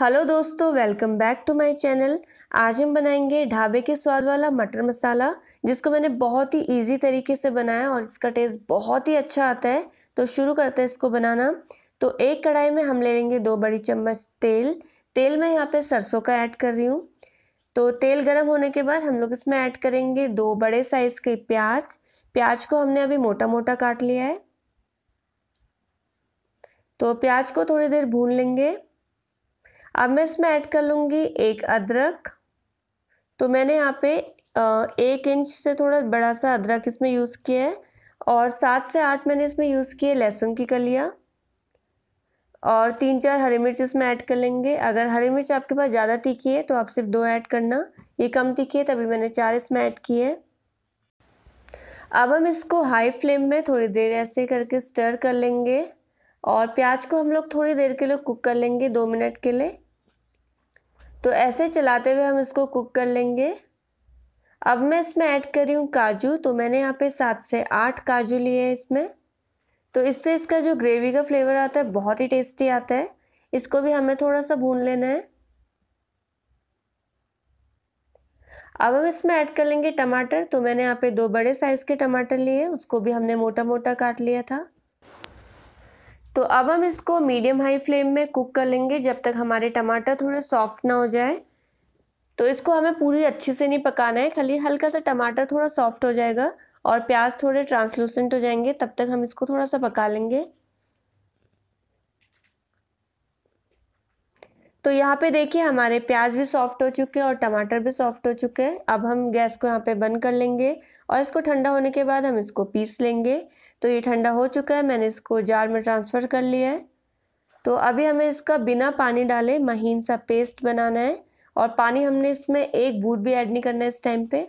hello दोस्तों welcome back to my channel आज हम बनाएंगे ढाबे के स्वाद वाला मटर मसाला जिसको मैंने बहुत ही इजी तरीके से बनाया और इसका टेस्ट बहुत ही अच्छा आता है तो शुरू करते हैं इसको बनाना तो एक कढ़ाई में हम ले लेंगे दो बड़ी चम्मच तेल तेल मैं यहाँ पे सरसों का ऐड कर रही हूँ तो तेल गर्म होने के बाद हम लोग इसमें ऐड करेंगे दो बड़े साइज़ के प्याज प्याज को हमने अभी मोटा मोटा काट लिया है तो प्याज को थोड़ी देर भून लेंगे अब मैं इसमें ऐड कर लूँगी एक अदरक तो मैंने यहाँ पे एक इंच से थोड़ा बड़ा सा अदरक इसमें यूज़ किया है और सात से आठ मैंने इसमें यूज़ किए लहसुन की कलियाँ और तीन चार हरी मिर्च इसमें ऐड कर लेंगे अगर हरी मिर्च आपके पास ज़्यादा तीखी है तो आप सिर्फ दो ऐड करना ये कम तीखी है तभी मैंने चार इसमें ऐड किए अब हम इसको हाई फ्लेम में थोड़ी देर ऐसे करके स्टर कर लेंगे और प्याज को हम लोग थोड़ी देर के लिए कुक कर लेंगे दो मिनट के लिए तो ऐसे चलाते हुए हम इसको कुक कर लेंगे अब मैं इसमें ऐड कर रही हूँ काजू तो मैंने यहाँ पे सात से आठ काजू लिए हैं इसमें तो इससे इसका जो ग्रेवी का फ्लेवर आता है बहुत ही टेस्टी आता है इसको भी हमें थोड़ा सा भून लेना है अब हम इसमें ऐड कर लेंगे टमाटर तो मैंने यहाँ पे दो बड़े साइज़ के टमाटर लिए उसको भी हमने मोटा मोटा काट लिया था तो अब हम इसको मीडियम हाई फ्लेम में कुक कर लेंगे जब तक हमारे टमाटर थोड़े सॉफ्ट ना हो जाए तो इसको हमें पूरी अच्छे से नहीं पकाना है खाली हल्का सा टमाटर थोड़ा सॉफ्ट हो जाएगा और प्याज थोड़े ट्रांसलूसेंट हो जाएंगे तब तक हम इसको थोड़ा सा पका लेंगे तो यहाँ पे देखिए हमारे प्याज भी सॉफ्ट हो चुके हैं और टमाटर भी सॉफ्ट हो चुके हैं अब हम गैस को यहाँ पे बंद कर लेंगे और इसको ठंडा होने के बाद हम इसको पीस लेंगे तो ये ठंडा हो चुका है मैंने इसको जार में ट्रांसफ़र कर लिया है तो अभी हमें इसका बिना पानी डाले महीन सा पेस्ट बनाना है और पानी हमने इसमें एक बूट भी ऐड नहीं करना है इस टाइम पे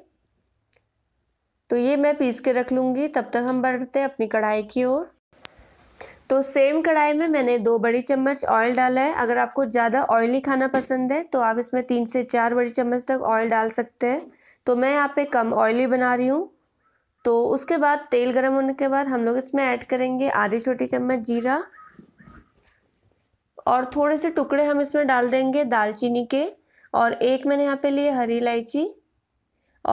तो ये मैं पीस के रख लूँगी तब तक हम बढ़ते हैं अपनी कढ़ाई की ओर तो सेम कढ़ाई में मैंने दो बड़ी चम्मच ऑयल डाला है अगर आपको ज़्यादा ऑयली खाना पसंद है तो आप इसमें तीन से चार बड़ी चम्मच तक ऑयल डाल सकते हैं तो मैं यहाँ पे कम ऑयली बना रही हूँ तो उसके बाद तेल गर्म होने के बाद हम लोग इसमें ऐड करेंगे आधी छोटी चम्मच जीरा और थोड़े से टुकड़े हम इसमें डाल देंगे दालचीनी के और एक मैंने यहाँ पे लिए हरी इलायची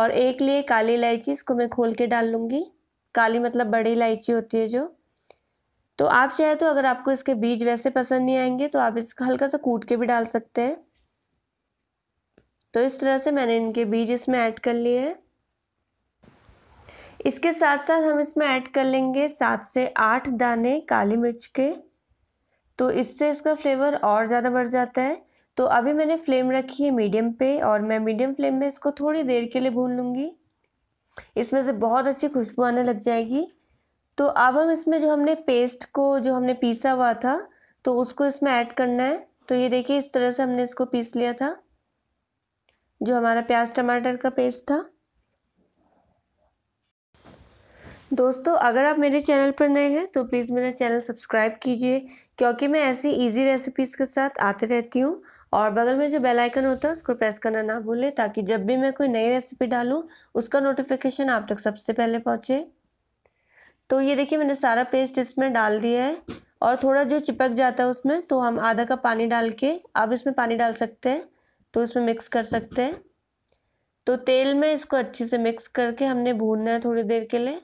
और एक लिए काली इलायची इसको मैं खोल के डाल लूँगी काली मतलब बड़ी इलायची होती है जो तो आप चाहे तो अगर आपको इसके बीज वैसे पसंद नहीं आएंगे तो आप इसका हल्का सा कूट के भी डाल सकते हैं तो इस तरह से मैंने इनके बीज इसमें ऐड कर लिए हैं इसके साथ साथ हम इसमें ऐड कर लेंगे सात से आठ दाने काली मिर्च के तो इससे इसका फ्लेवर और ज़्यादा बढ़ जाता है तो अभी मैंने फ्लेम रखी है मीडियम पे और मैं मीडियम फ्लेम में इसको थोड़ी देर के लिए भून लूँगी इसमें से बहुत अच्छी खुशबू आने लग जाएगी तो अब हम इसमें जो हमने पेस्ट को जो हमने पीसा हुआ था तो उसको इसमें ऐड करना है तो ये देखिए इस तरह से हमने इसको पीस लिया था जो हमारा प्याज टमाटर का पेस्ट था दोस्तों अगर आप मेरे चैनल पर नए हैं तो प्लीज़ मेरा चैनल सब्सक्राइब कीजिए क्योंकि मैं ऐसी इजी रेसिपीज़ के साथ आते रहती हूँ और बगल में जो बेल आइकन होता है उसको प्रेस करना ना भूलें ताकि जब भी मैं कोई नई रेसिपी डालूँ उसका नोटिफिकेशन आप तक सबसे पहले पहुँचे तो ये देखिए मैंने सारा पेस्ट इसमें डाल दिया है और थोड़ा जो चिपक जाता है उसमें तो हम आधा कप पानी डाल के आप इसमें पानी डाल सकते हैं तो इसमें मिक्स कर सकते हैं तो तेल में इसको अच्छे से मिक्स करके हमने भूनना है थोड़ी देर के लिए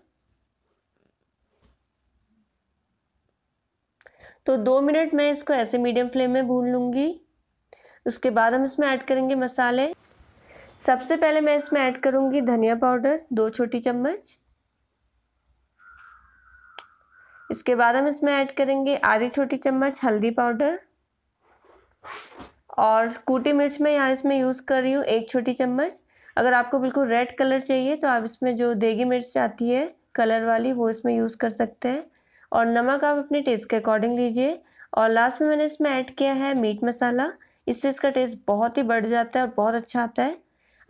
तो दो मिनट मैं इसको ऐसे मीडियम फ्लेम में भून लूँगी उसके बाद हम इसमें ऐड करेंगे मसाले सबसे पहले मैं इसमें ऐड करूँगी धनिया पाउडर दो छोटी चम्मच इसके बाद हम इसमें ऐड करेंगे आधी छोटी चम्मच हल्दी पाउडर और कूटी मिर्च मैं यहाँ इसमें यूज़ कर रही हूँ एक छोटी चम्मच अगर आपको बिल्कुल रेड कलर चाहिए तो आप इसमें जो देगी मिर्च आती है कलर वाली वो इसमें यूज़ कर सकते हैं और नमक आप अपने टेस्ट के अकॉर्डिंग लीजिए और लास्ट में मैंने इसमें ऐड किया है मीट मसाला इससे इसका टेस्ट बहुत ही बढ़ जाता है और बहुत अच्छा आता है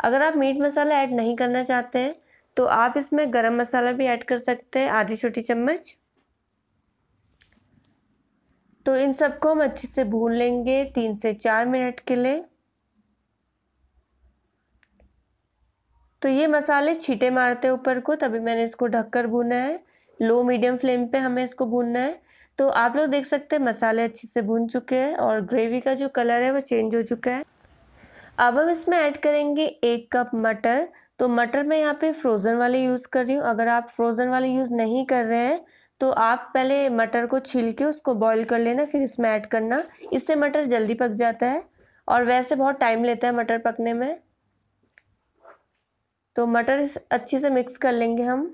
अगर आप मीट मसाला ऐड नहीं करना चाहते हैं तो आप इसमें गरम मसाला भी ऐड कर सकते हैं आधी छोटी चम्मच तो इन सबको हम अच्छे से भून लेंगे तीन से चार मिनट के लिए तो ये मसाले छीटे मारते ऊपर को तभी मैंने इसको ढककर भुना है लो मीडियम फ्लेम पे हमें इसको भूनना है तो आप लोग देख सकते हैं मसाले अच्छे से भून चुके हैं और ग्रेवी का जो कलर है वो चेंज हो चुका है अब हम इसमें ऐड करेंगे एक कप मटर तो मटर मैं यहाँ पे फ्रोज़न वाले यूज़ कर रही हूँ अगर आप फ्रोज़न वाले यूज़ नहीं कर रहे हैं तो आप पहले मटर को छील के उसको बॉईल कर लेना फिर इसमें ऐड करना इससे मटर जल्दी पक जाता है और वैसे बहुत टाइम लेता है मटर पकने में तो मटर अच्छे से मिक्स कर लेंगे हम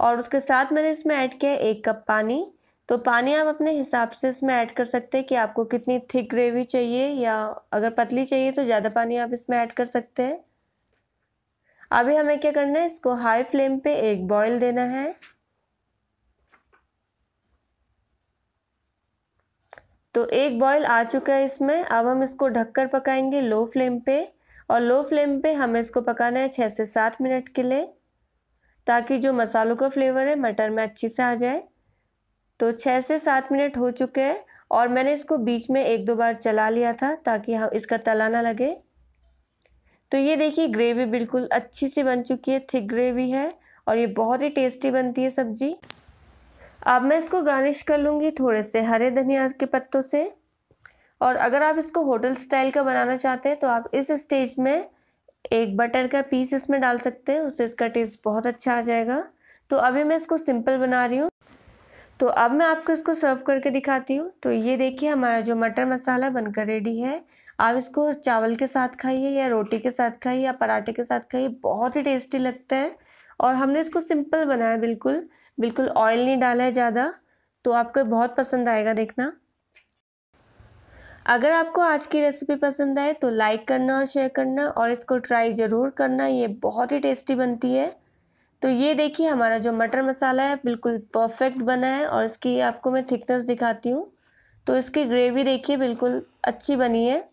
और उसके साथ मैंने इसमें ऐड किया एक कप पानी तो पानी आप अपने हिसाब से इसमें ऐड कर सकते हैं कि आपको कितनी थिक ग्रेवी चाहिए या अगर पतली चाहिए तो ज़्यादा पानी आप इसमें ऐड कर सकते हैं अभी हमें क्या करना है इसको हाई फ्लेम पे एक बॉईल देना है तो एक बॉईल आ चुका है इसमें अब हम इसको ढककर पकाएंगे लो फ्लेम पे और लो फ्लेम पे हमें इसको पकाना है छः से सात मिनट के लिए ताकि जो मसालों का फ्लेवर है मटर में अच्छे से आ जाए तो छः से सात मिनट हो चुके हैं और मैंने इसको बीच में एक दो बार चला लिया था ताकि हम इसका तला ना लगे तो ये देखिए ग्रेवी बिल्कुल अच्छी सी बन चुकी है थिक ग्रेवी है और ये बहुत ही टेस्टी बनती है सब्जी अब मैं इसको गार्निश कर लूँगी थोड़े से हरे धनिया के पत्तों से और अगर आप इसको होटल स्टाइल का बनाना चाहते हैं तो आप इस स्टेज में एक बटर का पीस इसमें डाल सकते हैं उससे इसका टेस्ट बहुत अच्छा आ जाएगा तो अभी मैं इसको सिंपल बना रही हूँ तो अब मैं आपको इसको सर्व करके दिखाती हूँ तो ये देखिए हमारा जो मटर मसाला बनकर रेडी है आप इसको चावल के साथ खाइए या रोटी के साथ खाइए या पराठे के साथ खाइए बहुत ही टेस्टी लगता है और हमने इसको सिंपल बनाया बिल्कुल बिल्कुल ऑयल नहीं डाला है ज़्यादा तो आपको बहुत पसंद आएगा देखना अगर आपको आज की रेसिपी पसंद आए तो लाइक करना और शेयर करना और इसको ट्राई ज़रूर करना ये बहुत ही टेस्टी बनती है तो ये देखिए हमारा जो मटर मसाला है बिल्कुल परफेक्ट बना है और इसकी आपको मैं थिकनेस दिखाती हूँ तो इसकी ग्रेवी देखिए बिल्कुल अच्छी बनी है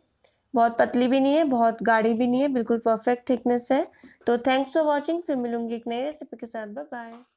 बहुत पतली भी नहीं है बहुत गाढ़ी भी नहीं है बिल्कुल परफेक्ट थिकनेस है तो थैंक्स फॉर वॉचिंग फिर मिलूंगी एक नई रेसिपी के साथ बाय